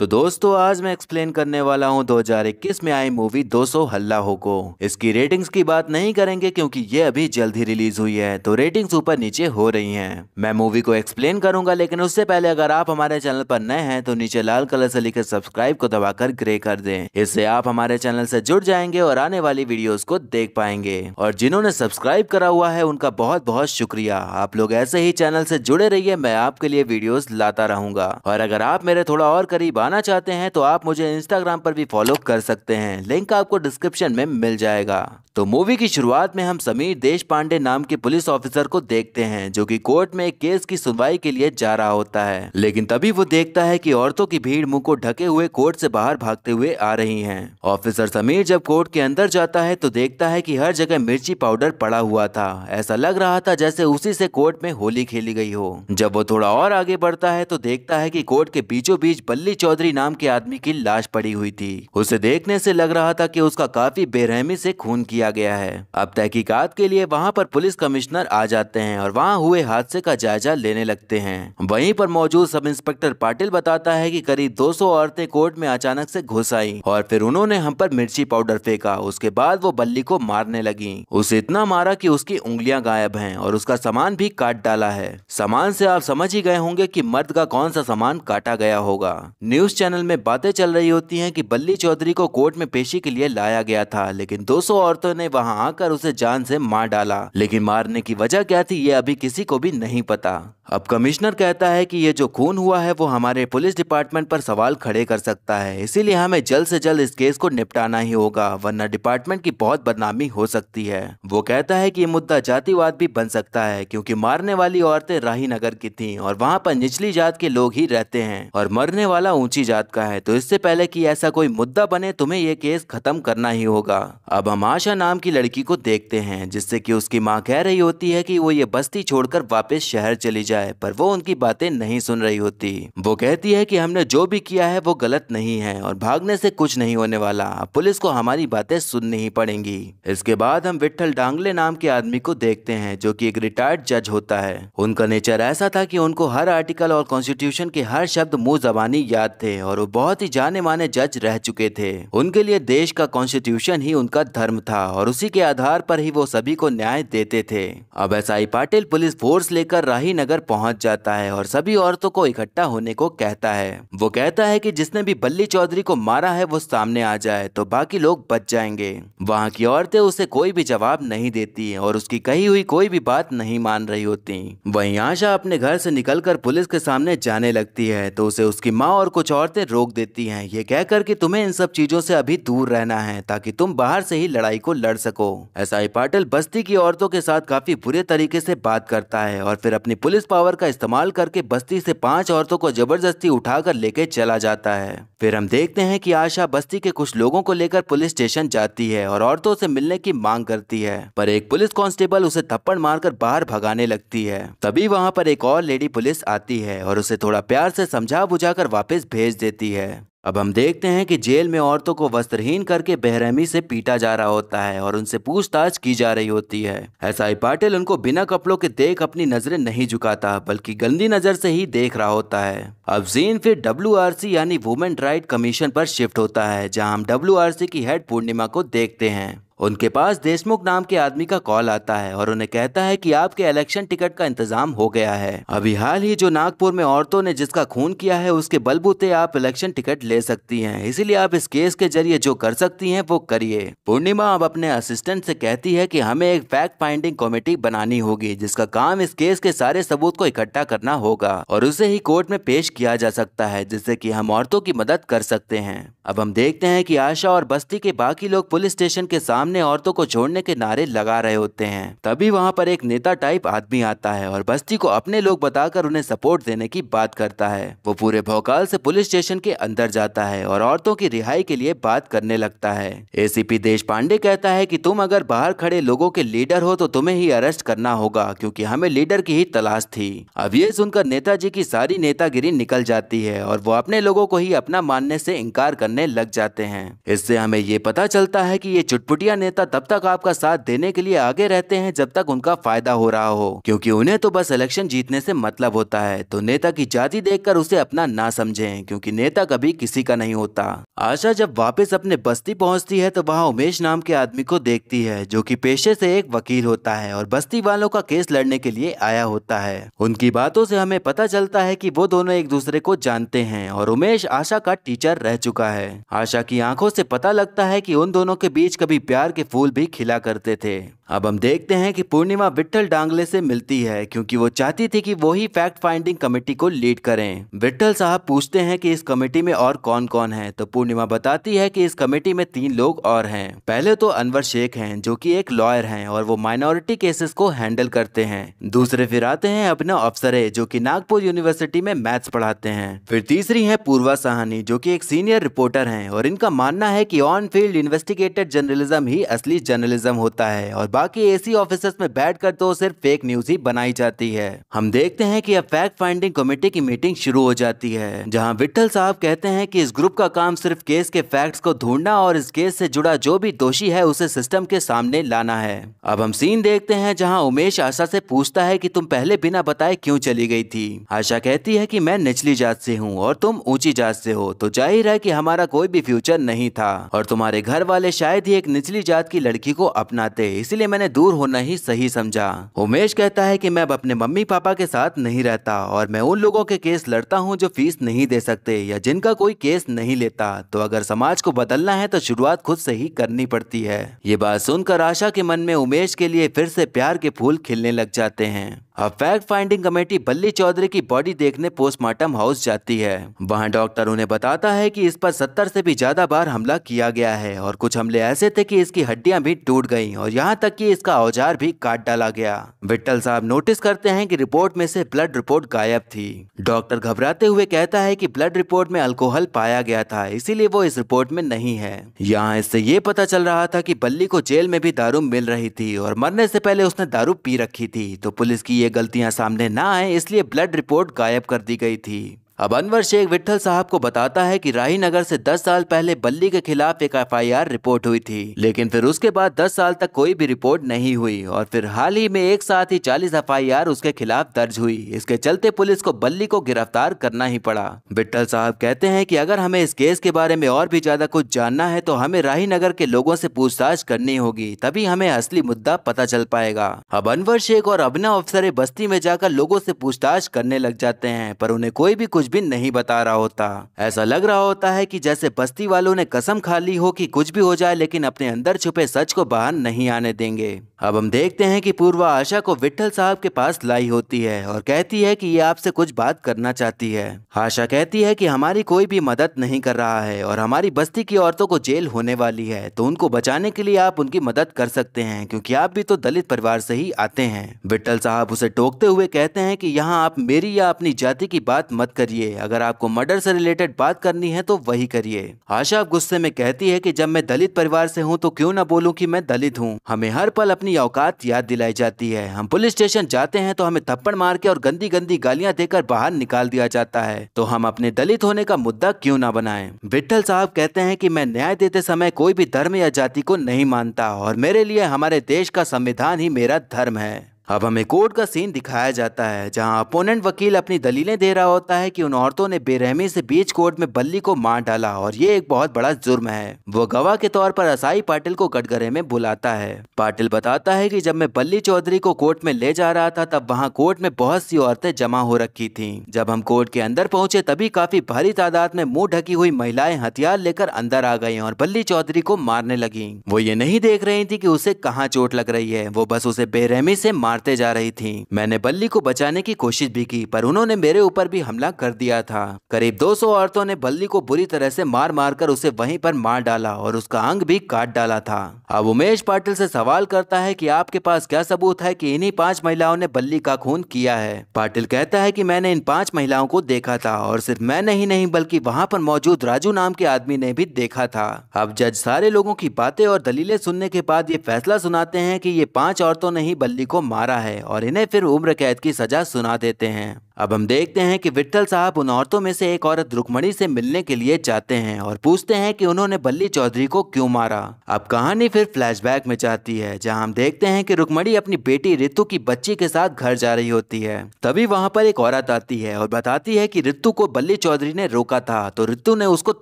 तो दोस्तों आज मैं एक्सप्लेन करने वाला हूं 2021 में आई मूवी 200 हल्ला हो को इसकी रेटिंग्स की बात नहीं करेंगे क्योंकि ये अभी जल्द ही रिलीज हुई है तो रेटिंग्स ऊपर नीचे हो रही हैं मैं मूवी को एक्सप्लेन करूंगा लेकिन उससे पहले अगर आप हमारे चैनल पर नए हैं तो नीचे लाल कलर से लिखे सब्सक्राइब को दबाकर ग्रे कर दे इससे आप हमारे चैनल से जुड़ जाएंगे और आने वाली वीडियो को देख पाएंगे और जिन्होंने सब्सक्राइब करा हुआ है उनका बहुत बहुत शुक्रिया आप लोग ऐसे ही चैनल से जुड़े रहिए मैं आपके लिए वीडियो लाता रहूंगा और अगर आप मेरे थोड़ा और करीब पाना चाहते हैं तो आप मुझे इंस्टाग्राम पर भी फॉलो कर सकते हैं लिंक आपको डिस्क्रिप्शन में मिल जाएगा तो मूवी की शुरुआत में हम समीर देश पांडे नाम के पुलिस ऑफिसर को देखते हैं जो कि कोर्ट में एक केस की सुनवाई के लिए जा रहा होता है लेकिन तभी वो देखता है कि औरतों की भीड़ मुंह को ढके हुए कोर्ट से बाहर भागते हुए आ रही हैं। ऑफिसर समीर जब कोर्ट के अंदर जाता है तो देखता है की हर जगह मिर्ची पाउडर पड़ा हुआ था ऐसा लग रहा था जैसे उसी से कोर्ट में होली खेली गई हो जब वो थोड़ा और आगे बढ़ता है तो देखता है की कोर्ट के बीचों बीच बल्ली चौधरी नाम के आदमी की लाश पड़ी हुई थी उसे देखने से लग रहा था की उसका काफी बेरहमी से खून किया किया गया है अब तहकीकात के लिए वहाँ पर पुलिस कमिश्नर आ जाते हैं और वहाँ हुए हादसे का जायजा लेने लगते हैं वहीं पर मौजूद सब इंस्पेक्टर पाटिल बताता है कि करीब 200 औरतें कोर्ट में अचानक से घुस आई और फिर उन्होंने हम पर मिर्ची पाउडर फेंका उसके बाद वो बल्ली को मारने लगी उसे इतना मारा कि उसकी उंगलियां गायब हैं और उसका सामान भी काट डाला है सामान से आप समझ ही गए होंगे कि मर्द का कौन सा सामान काटा गया होगा न्यूज चैनल में बातें चल रही होती हैं कि बल्ली चौधरी को कोर्ट में पेशी के लिए लाया गया था लेकिन दो औरतों दोस्तों ने वहां आकर उसे जान से मार डाला लेकिन मारने की वजह क्या थी ये अभी किसी को भी नहीं पता अब कमिश्नर कहता है कि ये जो खून हुआ है वो हमारे पुलिस डिपार्टमेंट पर सवाल खड़े कर सकता है इसीलिए हमें जल्द से जल्द इस केस को निपटाना ही होगा वरना डिपार्टमेंट की बहुत बदनामी हो सकती है वो कहता है कि ये मुद्दा जातिवाद भी बन सकता है क्योंकि मारने वाली औरतें राही नगर की थीं और वहाँ पर निचली जात के लोग ही रहते हैं और मरने वाला ऊंची जात का है तो इससे पहले की ऐसा कोई मुद्दा बने तुम्हें ये केस खत्म करना ही होगा अब हम आशा नाम की लड़की को देखते हैं जिससे कि उसकी माँ कह रही होती है कि वो ये बस्ती छोड़कर वापस शहर चली जाए पर वो उनकी बातें नहीं सुन रही होती वो कहती है कि हमने जो भी किया है वो गलत नहीं है और भागने से कुछ नहीं होने वाला पुलिस को हमारी बातें सुननी ही पड़ेंगी इसके बाद हम विठल डांगले नाम के आदमी को देखते हैं जो की एक रिटायर्ड जज होता है उनका नेचर ऐसा था की उनको हर आर्टिकल और कॉन्स्टिट्यूशन के हर शब्द मुंह जबानी याद थे और वो बहुत ही जाने माने जज रह चुके थे उनके लिए देश का कॉन्स्टिट्यूशन ही उनका धर्म था और उसी के आधार पर ही वो सभी को न्याय देते थे अब S I Patil police force लेकर राही नगर पहुंच जाता है और सभी औरतों को इकट्ठा होने को कहता है वो कहता है कि जिसने भी बल्ली चौधरी को मारा है वो सामने आ जाए तो बाकी लोग बच जाएंगे वहाँ की औरतें उसे कोई भी जवाब नहीं देती और उसकी कही हुई कोई भी बात नहीं मान रही होती वही आशा अपने घर से निकल पुलिस के सामने जाने लगती है तो उसे उसकी माँ और कुछ औरतें रोक देती है ये कहकर की तुम्हें इन सब चीजों से अभी दूर रहना है ताकि तुम बाहर से ही लड़ाई को लड़ सको एस आई पाटिल बस्ती की औरतों के साथ काफी बुरे तरीके से बात करता है और फिर अपनी पुलिस पावर का इस्तेमाल करके बस्ती से पांच औरतों को जबरदस्ती उठाकर लेके चला जाता है फिर हम देखते हैं कि आशा बस्ती के कुछ लोगों को लेकर पुलिस स्टेशन जाती है और औरतों से मिलने की मांग करती है पर एक पुलिस कांस्टेबल उसे थप्पड़ मारकर बाहर भगाने लगती है तभी वहाँ पर एक और लेडी पुलिस आती है और उसे थोड़ा प्यार से समझा बुझा कर वापस भेज देती है अब हम देखते हैं कि जेल में औरतों को वस्त्रहीन करके बेहरहमी से पीटा जा रहा होता है और उनसे पूछताछ की जा रही होती है ऐसा ही पाटिल उनको बिना कपड़ों के देख अपनी नजरें नहीं झुकाता बल्कि गंदी नजर से ही देख रहा होता है अब जीन फिर डब्ल्यू यानी वुमेन राइट कमीशन पर शिफ्ट होता है जहां हम डब्ल्यू की हेड पूर्णिमा को देखते हैं उनके पास देशमुख नाम के आदमी का कॉल आता है और उन्हें कहता है कि आपके इलेक्शन टिकट का इंतजाम हो गया है अभी हाल ही जो नागपुर में औरतों ने जिसका खून किया है उसके बलबूते आप इलेक्शन टिकट ले सकती हैं इसीलिए आप इस केस के जरिए जो कर सकती हैं वो करिए पूर्णिमा अब अपने असिस्टेंट से कहती है कि हमें एक फैक्ट फाइंडिंग कमेटी बनानी होगी जिसका काम इस केस के सारे सबूत को इकट्ठा करना होगा और उसे ही कोर्ट में पेश किया जा सकता है जिससे की हम औरतों की मदद कर सकते हैं अब हम देखते हैं की आशा और बस्ती के बाकी लोग पुलिस स्टेशन के सामने सामने औरतों को छोड़ने के नारे लगा रहे होते हैं तभी वहाँ पर एक नेता टाइप आदमी आता है और बस्ती को अपने लोग बताकर उन्हें सपोर्ट देने की बात करता है वो पूरे भोकाल से पुलिस स्टेशन के अंदर जाता है और औरतों की रिहाई के लिए बात करने लगता है एसीपी देश पांडे कहता है कि तुम अगर बाहर खड़े लोगों के लीडर हो तो तुम्हें ही अरेस्ट करना होगा क्योंकि हमें लीडर की ही तलाश थी अब ये सुनकर नेताजी की सारी नेतागिरी निकल जाती है और वो अपने लोगों को ही अपना मानने से इनकार करने लग जाते हैं इससे हमें ये पता चलता है कि ये चुटपुटिया नेता तब तक आपका साथ देने के लिए आगे रहते हैं जब तक उनका फायदा हो रहा हो क्योंकि उन्हें तो बस इलेक्शन जीतने से मतलब होता है तो नेता की जाति देखकर उसे अपना ना समझें क्योंकि नेता कभी किसी का नहीं होता आशा जब वापस अपने बस्ती पहुंचती है तो वहाँ उमेश नाम के आदमी को देखती है जो की पेशे से एक वकील होता है और बस्ती वालों का केस लड़ने के लिए आया होता है उनकी बातों से हमें पता चलता है की वो दोनों एक दूसरे को जानते हैं और उमेश आशा का टीचर रह चुका है आशा की आंखों से पता लगता है की उन दोनों के बीच कभी प्यार के फूल भी खिला करते थे अब हम देखते हैं कि पूर्णिमा विट्ठल डांगले से मिलती है क्योंकि वो चाहती थी कि वो ही फैक्ट फाइंडिंग कमेटी को लीड करें विट्ठल साहब पूछते हैं कि इस कमेटी में और कौन कौन है तो पूर्णिमा बताती है कि इस कमेटी में तीन लोग और हैं पहले तो अनवर शेख हैं जो कि एक लॉयर हैं और वो माइनॉरिटी केसेस को हैंडल करते हैं दूसरे फिर आते हैं अपना अफसरे जो की नागपुर यूनिवर्सिटी में मैथ्स पढ़ाते हैं फिर तीसरी है पूर्वा साहनी जो की एक सीनियर रिपोर्टर है और इनका मानना है की ऑन फील्ड इन्वेस्टिगेटेड जर्नलिज्म ही असली जर्नलिज्म होता है और बाकी एसी ऑफिसर्स में बैठकर तो सिर्फ फेक न्यूज ही बनाई जाती है हम देखते हैं कि अब फैक्ट फाइंडिंग कमेटी की मीटिंग शुरू हो जाती है जहां विट्ठल साहब कहते हैं कि इस ग्रुप का काम सिर्फ केस के फैक्ट्स को ढूंढना और इस केस से जुड़ा जो भी दोषी है उसे सिस्टम के सामने लाना है अब हम सीन देखते हैं जहाँ उमेश आशा से पूछता है कि तुम पहले बिना बताए क्यों चली गई थी आशा कहती है कि मैं निचली जात से हूँ और तुम ऊंची जात से हो तो जाहिर है कि हमारा कोई भी फ्यूचर नहीं था और तुम्हारे घर वाले शायद ही एक निचली जात की लड़की को अपनाते इसलिए मैंने दूर होना ही सही समझा उमेश कहता है कि मैं अब अपने मम्मी पापा के साथ नहीं रहता और मैं उन लोगों के केस लड़ता हूँ जो फीस नहीं दे सकते या जिनका कोई केस नहीं लेता तो अगर समाज को बदलना है तो शुरुआत खुद से ही करनी पड़ती है ये बात सुनकर आशा के मन में उमेश के लिए फिर से प्यार के फूल खिलने लग जाते हैं अब फैक्ट फाइंडिंग कमेटी बल्ली चौधरी की बॉडी देखने पोस्टमार्टम हाउस जाती है वहाँ डॉक्टर उन्हें बताता है कि इस पर सत्तर से भी ज्यादा बार हमला किया गया है और कुछ हमले ऐसे थे कि इसकी हड्डियां भी टूट गई और यहाँ तक कि इसका औजार भी काट डाला गया विट्टल साहब नोटिस करते हैं कि रिपोर्ट में से ब्लड रिपोर्ट गायब थी डॉक्टर घबराते हुए कहता है की ब्लड रिपोर्ट में अल्कोहल पाया गया था इसीलिए वो इस रिपोर्ट में नहीं है यहाँ इससे ये पता चल रहा था की बल्ली को जेल में भी दारू मिल रही थी और मरने से पहले उसने दारू पी रखी थी तो पुलिस की ये गलतियां सामने ना आए इसलिए ब्लड रिपोर्ट गायब कर दी गई थी अब अनवर शेख विठल साहब को बताता है कि राही नगर से 10 साल पहले बल्ली के खिलाफ एक एफआईआर रिपोर्ट हुई थी लेकिन फिर उसके बाद 10 साल तक कोई भी रिपोर्ट नहीं हुई और फिर हाल ही में एक साथ ही 40 एफआईआर उसके खिलाफ दर्ज हुई इसके चलते पुलिस को बल्ली को गिरफ्तार करना ही पड़ा विठल साहब कहते हैं की अगर हमें इस केस के बारे में और भी ज्यादा कुछ जानना है तो हमें राही नगर के लोगों ऐसी पूछताछ करनी होगी तभी हमें असली मुद्दा पता चल पाएगा अब अनवर शेख और अभिनव अफसर बस्ती में जाकर लोगों ऐसी पूछताछ करने लग जाते हैं पर उन्हें कोई भी कुछ भी नहीं बता रहा होता ऐसा लग रहा होता है कि जैसे बस्ती वालों ने कसम खा ली हो कि कुछ भी हो जाए लेकिन अपने अंदर छुपे सच को बाहर नहीं आने देंगे अब हम देखते हैं कि पूर्वा आशा को विठल साहब के पास लाई होती है और कहती है कि ये आपसे कुछ बात करना चाहती है आशा कहती है कि हमारी कोई भी मदद नहीं कर रहा है और हमारी बस्ती की औरतों को जेल होने वाली है तो उनको बचाने के लिए आप उनकी मदद कर सकते हैं क्योंकि आप भी तो दलित परिवार से ही आते हैं विट्ठल साहब उसे टोकते हुए कहते हैं की यहाँ आप मेरी या अपनी जाति की बात मत करिए अगर आपको मर्डर से रिलेटेड बात करनी है तो वही करिए आशा गुस्से में कहती है की जब मैं दलित परिवार से हूँ तो क्यों न बोलूँ की मैं दलित हूँ हमें हर पल अपनी अपनी औकात याद दिलाई जाती है हम पुलिस स्टेशन जाते हैं तो हमें थप्पड़ मार के और गंदी गंदी गालियां देकर बाहर निकाल दिया जाता है तो हम अपने दलित होने का मुद्दा क्यों ना बनाए विट्ठल साहब कहते हैं की मैं न्याय देते समय कोई भी धर्म या जाति को नहीं मानता और मेरे लिए हमारे देश का संविधान ही मेरा धर्म है अब हमें कोर्ट का सीन दिखाया जाता है जहां अपोनेंट वकील अपनी दलीलें दे रहा होता है कि उन औरतों ने बेरहमी से बीच कोर्ट में बल्ली को मार डाला और ये एक बहुत बड़ा जुर्म है वो गवाह के तौर पर असाई पाटिल को कटघरे में बुलाता है पाटिल बताता है कि जब मैं बल्ली चौधरी को कोर्ट में ले जा रहा था तब वहाँ कोर्ट में बहुत सी औरतें जमा हो रखी थी जब हम कोर्ट के अंदर पहुंचे तभी काफी भारी तादाद में मुंह ढकी हुई महिलाएं हथियार लेकर अंदर आ गई और बल्ली चौधरी को मारने लगी वो ये नहीं देख रही थी की उसे कहाँ चोट लग रही है वो बस उसे बेरहमी से मार मारते जा रही थी मैंने बल्ली को बचाने की कोशिश भी की पर उन्होंने मेरे ऊपर भी हमला कर दिया था करीब 200 औरतों ने बल्ली को बुरी तरह से मार मार कर उसे वहीं पर मार डाला और उसका अंग भी काट डाला था अब उमेश पाटिल से सवाल करता है कि आपके पास क्या सबूत है कि इन्हीं पांच महिलाओं ने बल्ली का खून किया है पाटिल कहता है कि मैंने इन पांच महिलाओं को देखा था और सिर्फ मैंने ही नहीं बल्कि वहां पर मौजूद राजू नाम के आदमी ने भी देखा था अब जज सारे लोगों की बातें और दलीलें सुनने के बाद ये फैसला सुनाते हैं कि ये पांच औरतों ने ही बल्ली को मार मारा है और इन्हें फिर उम्र कैद की सजा सुना देते हैं अब हम देखते हैं कि विट्ठल साहब उन औरतों में से एक औरत रुकमणी से मिलने के लिए जाते हैं और पूछते हैं कि उन्होंने बल्ली चौधरी को क्यों मारा अब कहानी फिर फ्लैशबैक में जाती है जहां हम देखते हैं कि रुकमणी अपनी बेटी रितु की बच्ची के साथ घर जा रही होती है तभी वहां पर एक औरत आती है और बताती है की रितु को बल्ली चौधरी ने रोका था तो रितु ने उसको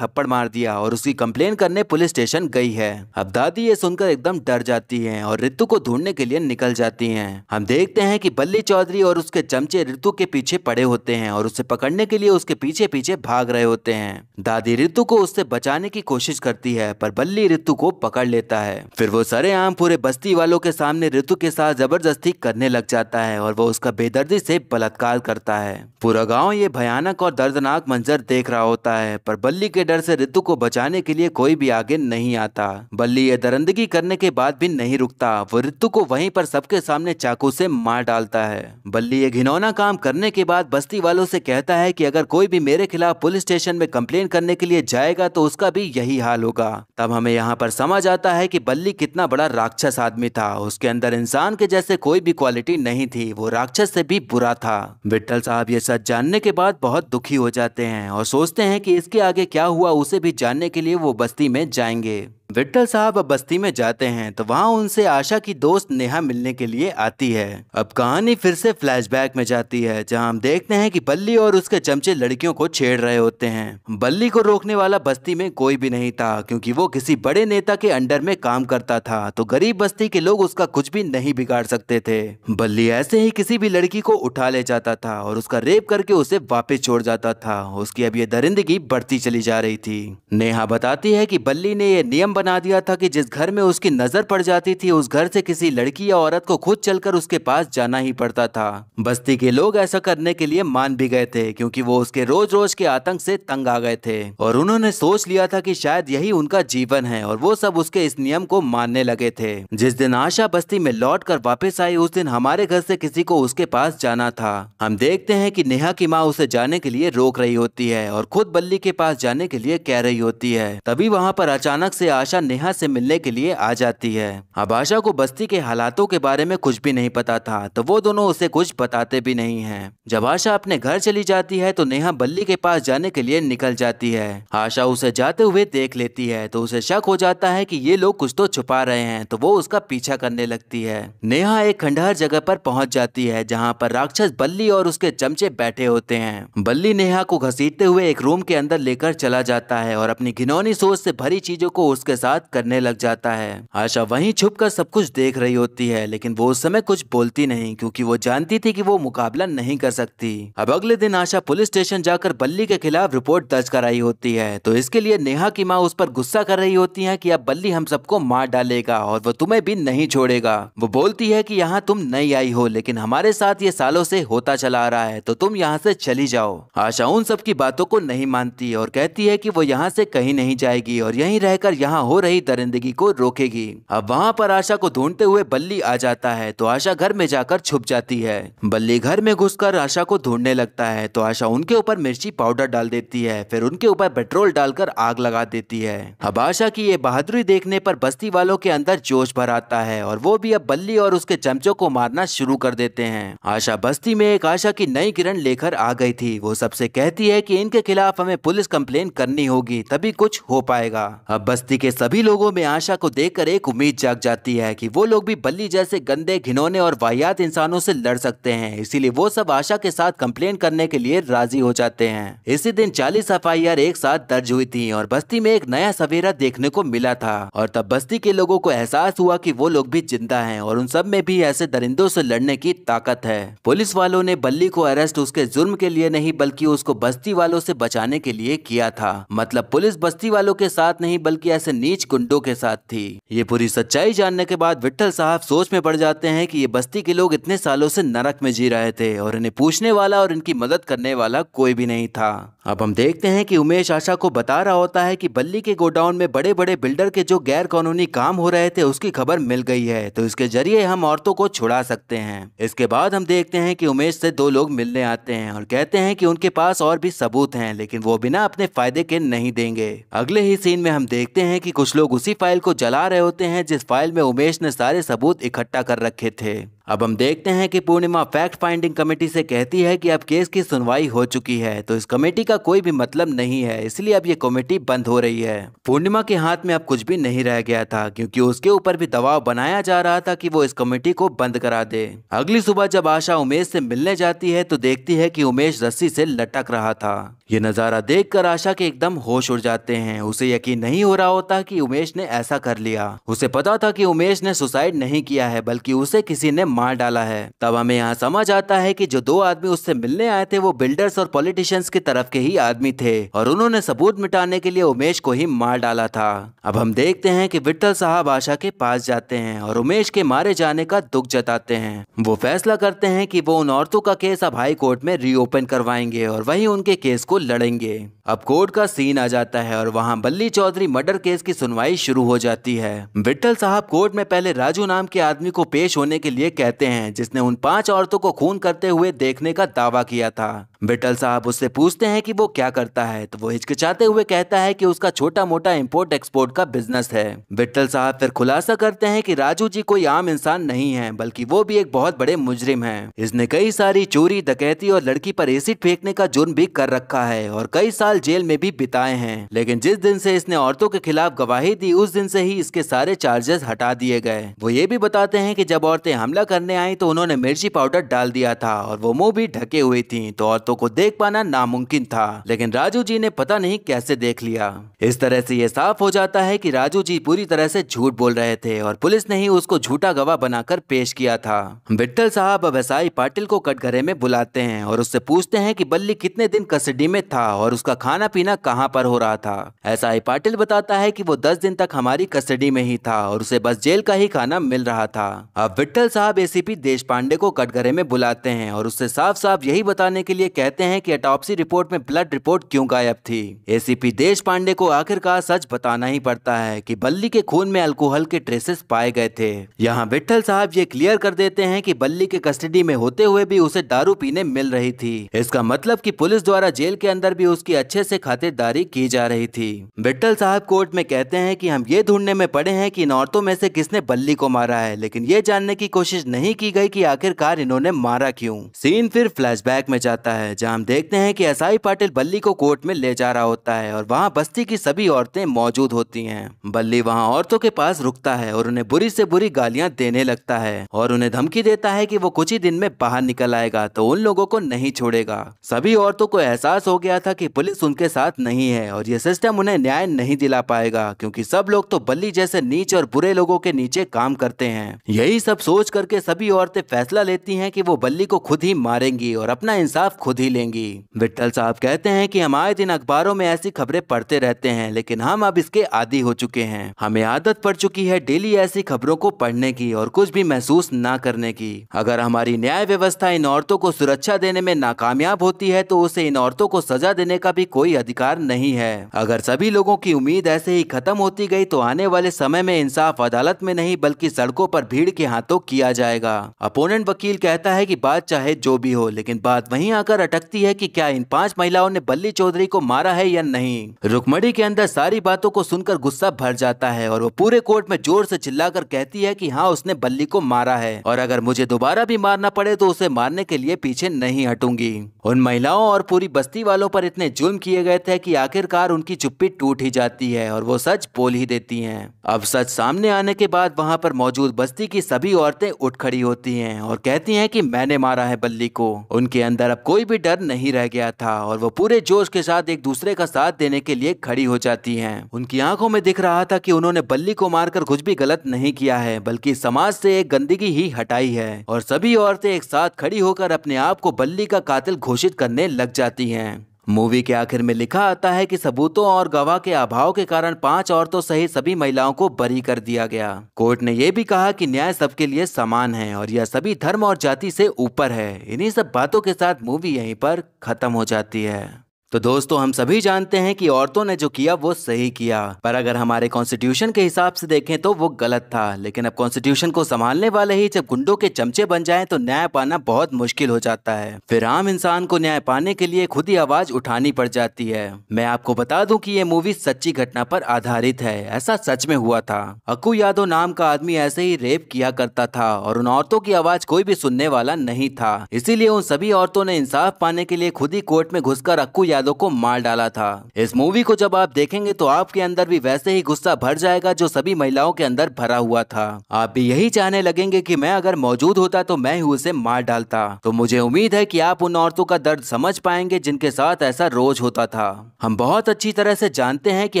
थप्पड़ मार दिया और उसकी कम्प्लेन करने पुलिस स्टेशन गई है अब दादी ये सुनकर एकदम डर जाती है और रितु को ढूंढने के लिए निकल जाती है हम देखते हैं की बल्ली चौधरी और उसके चमचे रितु के पीछे पड़े होते हैं और उसे पकड़ने के लिए उसके पीछे पीछे भाग रहे होते हैं दादी रितु को उससे बचाने की कोशिश करती है पर बल्ली रितु को पकड़ लेता है फिर वो सरे आम पूरे बस्ती वालों के सामने रितु के साथ जबरदस्ती करने लग जाता है और वो उसका बेदर्दी से बलात्कार करता है पूरा गाँव ये भयानक और दर्दनाक मंजर देख रहा होता है पर बल्ली के डर से रितु को बचाने के लिए कोई भी आगे नहीं आता बल्ली ये दरंदगी करने के बाद भी नहीं रुकता वो रितु को वहीं पर सबके सामने चाकू से मार डालता है बल्ली ये घिनौना काम करने के बाद बाद बस्ती वालों से कहता है कि अगर कोई भी मेरे खिलाफ पुलिस स्टेशन में कंप्लेन करने के लिए जाएगा तो उसका भी यही हाल होगा तब हमें यहाँ पर समझ आता है कि बल्ली कितना बड़ा राक्षस आदमी था उसके अंदर इंसान के जैसे कोई भी क्वालिटी नहीं थी वो राक्षस से भी बुरा था विट्ठल साहब ये सच जानने के बाद बहुत दुखी हो जाते हैं और सोचते हैं कि इसके आगे क्या हुआ उसे भी जानने के लिए वो बस्ती में जाएंगे विट्ठल साहब अब बस्ती में जाते हैं तो वहाँ उनसे आशा की दोस्त नेहा मिलने के लिए आती है अब कहानी फिर से फ्लैशबैक में जाती है जहाँ हम देखते हैं कि बल्ली और उसके चमचे लड़कियों को छेड़ रहे होते हैं बल्ली को रोकने वाला बस्ती में कोई भी नहीं था क्योंकि वो किसी बड़े नेता के अंडर में काम करता था तो गरीब बस्ती के लोग उसका कुछ भी नहीं बिगाड़ सकते थे बल्ली ऐसे ही किसी भी लड़की को उठा ले जाता था और उसका रेप करके उसे वापस छोड़ जाता था उसकी अब ये दरिंदगी बढ़ती चली जा रही थी नेहा बताती है की बल्ली ने यह नियम बना दिया था कि जिस घर में उसकी नजर पड़ जाती थी उस घर से किसी लड़की या औरत को खुद चलकर उसके पास जाना ही पड़ता था बस्ती के लोग ऐसा करने के लिए मान भी गए थे क्योंकि वो उसके रोज रोज के आतंक से तंग आ गए थे और उन्होंने सोच लिया था कि शायद यही उनका जीवन है और वो सब उसके इस नियम को मानने लगे थे जिस दिन आशा बस्ती में लौट कर वापिस आई उस दिन हमारे घर से किसी को उसके पास जाना था हम देखते हैं की नेहा की माँ उसे जाने के लिए रोक रही होती है और खुद बल्ली के पास जाने के लिए कह रही होती है तभी वहाँ पर अचानक से आशा आशा नेहा से मिलने के लिए आ जाती है अब आशा को बस्ती के हालातों के बारे में कुछ भी नहीं पता था तो वो दोनों उसे कुछ बताते भी नहीं है जब आशा अपने घर चली जाती है तो नेहा बल्ली के पास जाने के लिए निकल जाती है आशा उसे जाते हुए देख लेती है तो उसे शक हो जाता है की ये लोग कुछ तो छुपा रहे हैं तो वो उसका पीछा करने लगती है नेहा एक खंडहर जगह पर पहुंच जाती है जहां पर राक्षस बल्ली और उसके चमचे बैठे होते हैं बल्ली नेहा को घसीटते हुए एक रूम के अंदर लेकर चला जाता है और अपनी घिनौनी सोच से भरी चीजों को उसके साथ करने लग जाता है आशा वहीं छुपकर सब कुछ देख रही होती है लेकिन वो उस समय कुछ बोलती नहीं क्योंकि वो जानती थी कि वो मुकाबला नहीं कर सकती अब अगले दिन आशा पुलिस स्टेशन जाकर बल्ली के खिलाफ रिपोर्ट दर्ज कराई होती है तो इसके लिए नेहा की माँ उस पर गुस्सा कर रही होती है कि अब बल्ली हम सबको मार डालेगा और वो तुम्हें भी नहीं छोड़ेगा वो बोलती है कि यहाँ तुम नहीं आई हो लेकिन हमारे साथ ये सालों से होता चला आ रहा है तो तुम यहाँ से चली जाओ आशा उन सब की बातों को नहीं मानती और कहती है कि वो यहाँ से कहीं नहीं जाएगी और यहीं रहकर यहाँ हो हो रही दरिंदगी को रोकेगी अब वहाँ पर आशा को ढूंढते हुए बल्ली आ जाता है तो आशा घर में जाकर छुप जाती है बल्ली घर में घुसकर आशा को ढूंढने लगता है तो आशा उनके ऊपर मिर्ची पाउडर डाल देती है फिर उनके ऊपर पेट्रोल डालकर आग लगा देती है अब आशा की ये बहादुरी देखने पर बस्ती वालों के अंदर जोश भर आता है और वो भी अब बल्ली और उसके चमचों को मारना शुरू कर देते हैं आशा बस्ती में एक आशा की नई किरण लेकर आ गई थी वो सबसे कहती है कि इनके खिलाफ हमें पुलिस कंप्लेन करनी होगी तभी कुछ हो पाएगा अब बस्ती के सभी लोगों में आशा को देखकर एक उम्मीद जाग जाती है कि वो लोग भी बल्ली जैसे गंदे घिनौने और वाहियात इंसानों से लड़ सकते हैं इसीलिए वो सब आशा के साथ कंप्लेन करने के लिए राजी हो जाते हैं इसी दिन चालीस एफ एक साथ दर्ज हुई थी और बस्ती में एक नया सवेरा देखने को मिला था और तब बस्ती के लोगों को एहसास हुआ की वो लोग भी जिंदा है और उन सब में भी ऐसे दरिंदों से लड़ने की ताकत है पुलिस वालों ने बल्ली को अरेस्ट उसके जुर्म के लिए नहीं बल्कि उसको बस्ती वालों से बचाने के लिए किया था मतलब पुलिस बस्ती वालों के साथ नहीं बल्कि ऐसे नीच गुंडों के साथ थी ये पूरी सच्चाई जानने के बाद विठल साहब सोच में पड़ जाते हैं कि ये बस्ती के लोग इतने सालों से नरक में जी रहे थे और इन्हें पूछने वाला और इनकी मदद करने वाला कोई भी नहीं था अब हम देखते हैं कि उमेश आशा को बता रहा होता है कि बल्ली के गोडाउन में बड़े बड़े बिल्डर के जो गैर कानूनी काम हो रहे थे उसकी खबर मिल गई है तो इसके जरिए हम औरतों को छुड़ा सकते हैं इसके बाद हम देखते हैं कि उमेश से दो लोग मिलने आते हैं और कहते हैं कि उनके पास और भी सबूत हैं लेकिन वो बिना अपने फायदे के नहीं देंगे अगले ही सीन में हम देखते हैं कि कुछ लोग उसी फाइल को जला रहे होते हैं जिस फाइल में उमेश ने सारे सबूत इकट्ठा कर रखे थे अब हम देखते हैं कि पूर्णिमा फैक्ट फाइंडिंग कमेटी से कहती है कि अब केस की सुनवाई हो चुकी है तो इस कमेटी का कोई भी मतलब नहीं है इसलिए अब ये कमेटी बंद हो रही है पूर्णिमा के हाथ में अब कुछ भी नहीं रह गया था क्योंकि उसके ऊपर भी दबाव बनाया जा रहा था कि वो इस कमेटी को बंद करा दे अगली सुबह जब आशा उमेश से मिलने जाती है तो देखती है की उमेश रस्सी से लटक रहा था ये नज़ारा देख आशा के एकदम होश उड़ जाते हैं उसे यकीन नहीं हो रहा होता की उमेश ने ऐसा कर लिया उसे पता था की उमेश ने सुसाइड नहीं किया है बल्कि उसे किसी ने मार डाला है तब हमें यहाँ समझ आता है कि जो दो आदमी उससे मिलने आए थे वो बिल्डर्स और पॉलिटिशियंस की तरफ के ही आदमी थे और उन्होंने सबूत मिटाने के लिए उमेश को ही मार डाला था अब हम देखते हैं कि विट्ठल साहब आशा के पास जाते हैं और उमेश के मारे जाने का दुख जताते हैं वो फैसला करते हैं की वो उन औरतों का केस अब हाई कोर्ट में रीओपन करवाएंगे और वही उनके केस को लड़ेंगे अब कोर्ट का सीन आ जाता है और वहाँ बल्ली चौधरी मर्डर केस की सुनवाई शुरू हो जाती है विट्ठल साहब कोर्ट में पहले राजू नाम के आदमी को पेश होने के लिए कहते हैं जिसने उन पांच औरतों को खून करते हुए देखने का दावा किया था बिटल साहब उससे पूछते हैं कि वो क्या करता है तो वो हिचकिचाते हुए कहता है कि उसका छोटा मोटा इम्पोर्ट एक्सपोर्ट का बिजनेस है बिट्टल साहब फिर खुलासा करते हैं कि राजू जी कोई आम इंसान नहीं है बल्कि वो भी एक बहुत बड़े मुजरिम है इसने कई सारी चोरी डकैती और लड़की पर एसिड फेंकने का जुर्म भी कर रखा है और कई साल जेल में भी बिताए हैं लेकिन जिस दिन से इसने औरतों के खिलाफ गवाही दी उस दिन से ही इसके सारे चार्जेस हटा दिए गए वो ये भी बताते हैं कि जब औरतें हमला करने आई तो उन्होंने मिर्ची पाउडर डाल दिया था और वो मुंह भी ढके हुई थी तो औरतों हाथों को देख पाना नामुमकिन था लेकिन राजू जी ने पता नहीं कैसे देख लिया इस तरह से ये साफ हो जाता है कि राजू जी पूरी तरह से झूठ बोल रहे थे और पुलिस ने ही उसको झूठा गवाह बनाकर पेश किया था बिट्टल साहब अब एसआई पाटिल को कटघरे में बुलाते हैं और उससे पूछते हैं कि बल्ली कितने दिन कस्टडी में था और उसका खाना पीना कहाँ पर हो रहा था एसआई पाटिल बताता है कि वो दस दिन तक हमारी कस्टडी में ही था और उसे बस जेल का ही खाना मिल रहा था अब विट्ठल साहब एसीपी देश पांडे को कटघरे में बुलाते हैं और उससे साफ साफ यही बताने के लिए कह कहते हैं कि अटॉपसी रिपोर्ट में ब्लड रिपोर्ट क्यों गायब थी एसीपी देश पांडे को आखिरकार सच बताना ही पड़ता है कि बल्ली के खून में अल्कोहल के ट्रेसेस पाए गए थे यहाँ विठल साहब ये क्लियर कर देते हैं कि बल्ली के कस्टडी में होते हुए भी उसे दारू पीने मिल रही थी इसका मतलब की पुलिस द्वारा जेल के अंदर भी उसकी अच्छे से खातिरदारी की जा रही थी विठल साहब कोर्ट में कहते हैं की हम ये ढूंढने में पड़े हैं की इन औरतों में से किसने बल्ली को मारा है लेकिन ये जानने की कोशिश नहीं की गई कि आखिरकार इन्होंने मारा क्यों सीन फिर फ्लैशबैक में जाता है है जहां हम देखते हैं कि एसआई पाटिल बल्ली को कोर्ट में ले जा रहा होता है और वहां बस्ती की सभी औरतें मौजूद होती हैं बल्ली वहां औरतों के पास रुकता है और उन्हें बुरी से बुरी गालियां देने लगता है और उन्हें धमकी देता है कि वो कुछ ही दिन में बाहर निकल आएगा तो उन लोगों को नहीं छोड़ेगा सभी औरतों को एहसास हो गया था की पुलिस उनके साथ नहीं है और ये सिस्टम उन्हें न्याय नहीं दिला पाएगा क्यूँकी सब लोग तो बल्ली जैसे नीच और बुरे लोगों के नीचे काम करते हैं यही सब सोच करके सभी औरतें फैसला लेती है की वो बल्ली को खुद ही मारेंगी और अपना इंसाफ खुद खुद ही लेंगी विट्ठल साहब कहते हैं कि आए दिन अखबारों में ऐसी खबरें पढ़ते रहते हैं लेकिन हम अब इसके आदि हो चुके हैं हमें आदत पड़ चुकी है डेली ऐसी खबरों को पढ़ने की और कुछ भी महसूस न करने की अगर हमारी न्याय व्यवस्था इन औरतों को सुरक्षा देने में नाकामयाब होती है तो उसे इन औरतों को सजा देने का भी कोई अधिकार नहीं है अगर सभी लोगों की उम्मीद ऐसे ही खत्म होती गई तो आने वाले समय में इंसाफ अदालत में नहीं बल्कि सड़कों पर भीड़ के हाथों किया जाएगा अपोनेंट वकील कहता है कि बात चाहे जो भी हो लेकिन बात वहीं आकर अटकती है कि क्या इन पांच महिलाओं ने बल्ली चौधरी को मारा है या नहीं रुकमणी के अंदर सारी बातों को सुनकर गुस्सा भर जाता है और वो पूरे कोर्ट में जोर से चिल्लाकर कहती है कि हाँ उसने बल्ली को मारा है और अगर मुझे दोबारा भी मारना पड़े तो उसे मारने के लिए पीछे नहीं हटूंगी उन महिलाओं और पूरी बस्ती वालों पर इतने जुल्म किए गए थे की आखिरकार उनकी चुप्पी टूट ही जाती है और वो सच बोल ही देती है अब सच सामने आने के बाद वहाँ पर मौजूद बस्ती की सभी औरतें उठ खड़ी होती है और कहती है की मैंने मारा है बल्ली को उनके अंदर अब कोई भी भी डर नहीं रह गया था और वो पूरे जोश के साथ एक दूसरे का साथ देने के लिए खड़ी हो जाती है उनकी आंखों में दिख रहा था की उन्होंने बल्ली को मारकर कुछ भी गलत नहीं किया है बल्कि समाज से एक गंदगी ही हटाई है और सभी औरतें एक साथ खड़ी होकर अपने आप को बल्ली का कातिल घोषित करने लग जाती हैं मूवी के आखिर में लिखा आता है कि सबूतों और गवाह के अभाव के कारण पांच औरतों सहित सभी महिलाओं को बरी कर दिया गया कोर्ट ने यह भी कहा कि न्याय सबके लिए समान है और यह सभी धर्म और जाति से ऊपर है इन्हीं सब बातों के साथ मूवी यहीं पर खत्म हो जाती है तो दोस्तों हम सभी जानते हैं कि औरतों ने जो किया वो सही किया पर अगर हमारे कॉन्स्टिट्यूशन के हिसाब से देखें तो वो गलत था लेकिन अब कॉन्स्टिट्यूशन को संभालने वाले ही जब गुंडों के चमचे बन जाएं तो न्याय पाना बहुत मुश्किल हो जाता है फिर आम इंसान को न्याय पाने के लिए खुद ही आवाज उठानी पड़ जाती है मैं आपको बता दूं कि ये मूवी सच्ची घटना पर आधारित है ऐसा सच में हुआ था अकू यादव नाम का आदमी ऐसे ही रेप किया करता था और उन औरतों की आवाज कोई भी सुनने वाला नहीं था इसीलिए उन सभी औरतों ने इंसाफ पाने के लिए खुद ही कोर्ट में घुसकर अक्कू यादव यादव को मार डाला था इस मूवी को जब आप देखेंगे तो आपके अंदर भी वैसे ही गुस्सा भर जाएगा जो सभी महिलाओं के अंदर भरा हुआ था आप भी यही चाहने लगेंगे कि मैं अगर मौजूद होता तो मैं ही उसे मार डालता तो मुझे उम्मीद है कि आप उन औरतों का दर्द समझ पाएंगे जिनके साथ ऐसा रोज होता था हम बहुत अच्छी तरह से जानते हैं कि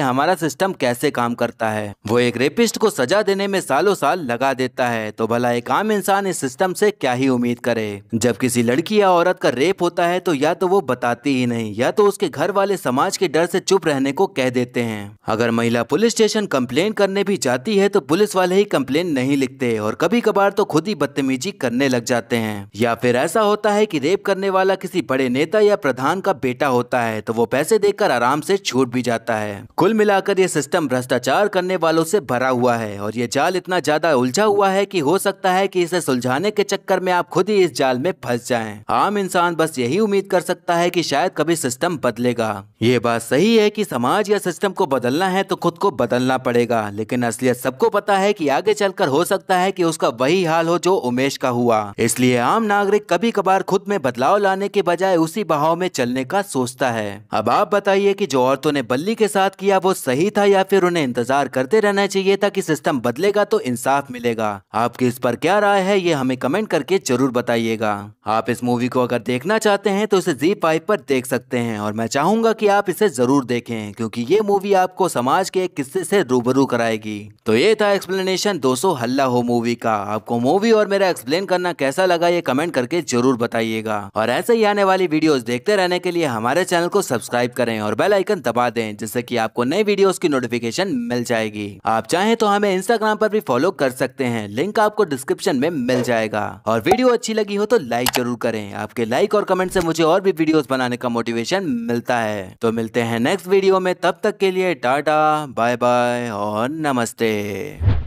हमारा सिस्टम कैसे काम करता है वो एक रेपिस्ट को सजा देने में सालों साल लगा देता है तो भला एक आम इंसान इस सिस्टम से क्या ही उम्मीद करे जब किसी लड़की या औरत का रेप होता है तो या तो वो बताती ही नहीं या तो तो उसके घर वाले समाज के डर से चुप रहने को कह देते हैं अगर महिला पुलिस स्टेशन कंप्लेन करने भी जाती है तो पुलिस वाले ही कंप्लेन नहीं लिखते और कभी कभार तो खुद ही बदतमीजी करने लग जाते हैं या फिर ऐसा होता है की रेप करने वाला किसी बड़े नेता या प्रधान का बेटा होता है तो वो पैसे देकर आराम से छूट भी जाता है कुल मिलाकर ये सिस्टम भ्रष्टाचार करने वालों से भरा हुआ है और ये जाल इतना ज्यादा उलझा हुआ है कि हो सकता है कि इसे सुलझाने के चक्कर में आप खुद ही इस जाल में फंस जाएं। आम इंसान बस यही उम्मीद कर सकता है कि शायद कभी सिस्टम सिस्टम बदलेगा ये बात सही है कि समाज या सिस्टम को बदलना है तो खुद को बदलना पड़ेगा लेकिन असलियत सबको पता है कि आगे चलकर हो सकता है कि उसका वही हाल हो जो उमेश का हुआ इसलिए आम नागरिक कभी कभार खुद में बदलाव लाने के बजाय उसी बहाव में चलने का सोचता है अब आप बताइए की जो औरतों ने बल्ली के साथ किया वो सही था या फिर उन्हें इंतजार करते रहना चाहिए था की सिस्टम बदलेगा तो इंसाफ मिलेगा आपकी इस पर क्या राय है ये हमें कमेंट करके जरूर बताइएगा आप इस मूवी को अगर देखना चाहते हैं तो इसे जी फाइव पर देख सकते हैं और मैं चाहूंगा कि आप इसे ज़रूर देखें क्योंकि ये मूवी आपको समाज के एक किस्से से रूबरू कराएगी तो ये था एक्सप्लेनेशन दोस्तों हल्ला हो मूवी का आपको मूवी और मेरा एक्सप्लेन करना कैसा लगा ये कमेंट करके जरूर बताइएगा और ऐसे ही आने वाली वीडियो देखते रहने के लिए हमारे चैनल को सब्सक्राइब करें और बेल आइकन दबा दें जिससे की आपको नई वीडियो की नोटिफिकेशन मिल जाएगी आप चाहें तो हमें इंस्टाग्राम पर भी फॉलो कर सकते हैं लिंक आपको डिस्क्रिप्शन में मिल जाएगा और वीडियो अच्छी लगी हो तो लाइक जरूर करें आपके लाइक और कमेंट से मुझे और भी वीडियोस बनाने का मोटिवेशन मिलता है तो मिलते हैं नेक्स्ट वीडियो में तब तक के लिए टाटा बाय बाय और नमस्ते